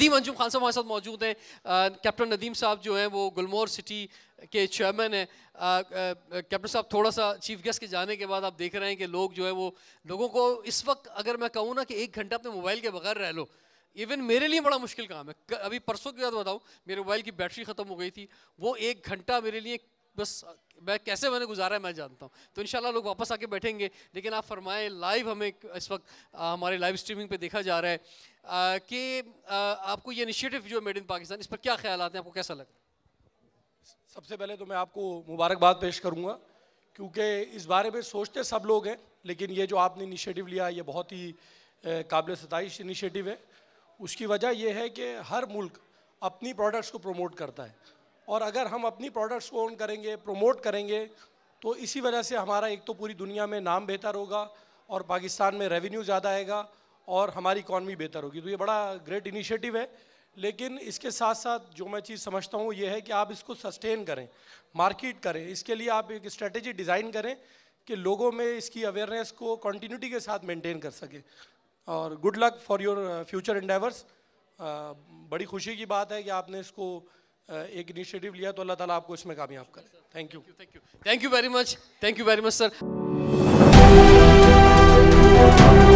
नदीम अंजुम खान साहब हमारे साथ मौजूद हैं कैप्टन नदीम साहब जो हैं वो गुलमोर सिटी के चेयरमैन हैं कैप्टन साहब थोड़ा सा चीफ गेस्ट के जाने के बाद आप देख रहे हैं कि लोग जो है वो लोगों को इस वक्त अगर मैं कहूँ ना कि एक घंटा अपने मोबाइल के बगैर रह लो इवन मेरे लिए बड़ा मुश्किल काम है अभी परसों के बाद बताऊँ मेरे मोबाइल की बैटरी ख़त्म हो गई थी वो एक घंटा मेरे लिए बस मैं कैसे मैंने गुजारा है मैं जानता हूँ तो इन लोग वापस आके बैठेंगे लेकिन आप फरमाएं लाइव हमें इस वक्त हमारे लाइव स्ट्रीमिंग पे देखा जा रहा है आ, कि आ, आपको ये इनिशिएटिव जो मेड इन पाकिस्तान इस पर क्या ख्याल आते हैं आपको कैसा लग रहा है सबसे पहले तो मैं आपको मुबारकबाद पेश करूँगा क्योंकि इस बारे में सोचते सब लोग हैं लेकिन ये जो आपने इनिशिएटिव लिया ये बहुत ही काबिल सतश इनिशिएटिव है उसकी वजह यह है कि हर मुल्क अपनी प्रोडक्ट्स को प्रमोट करता है और अगर हम अपनी प्रोडक्ट्स को ऑन करेंगे प्रमोट करेंगे तो इसी वजह से हमारा एक तो पूरी दुनिया में नाम बेहतर होगा और पाकिस्तान में रेवेन्यू ज़्यादा आएगा और हमारी इकॉनमी बेहतर होगी तो ये बड़ा ग्रेट इनिशिएटिव है लेकिन इसके साथ साथ जो मैं चीज़ समझता हूँ ये है कि आप इसको सस्टेन करें मार्केट करें इसके लिए आप एक स्ट्रेटजी डिज़ाइन करें कि लोगों में इसकी अवेयरनेस को कंटिन्यूटी के साथ मेंटेन कर सके और good luck for your future endeavours बड़ी खुशी की बात है कि आपने इसको एक इनिशिएटिव लिया तो अल्लाह ताला आपको इसमें कामयाब करें thank you thank you thank you very much thank you very much sir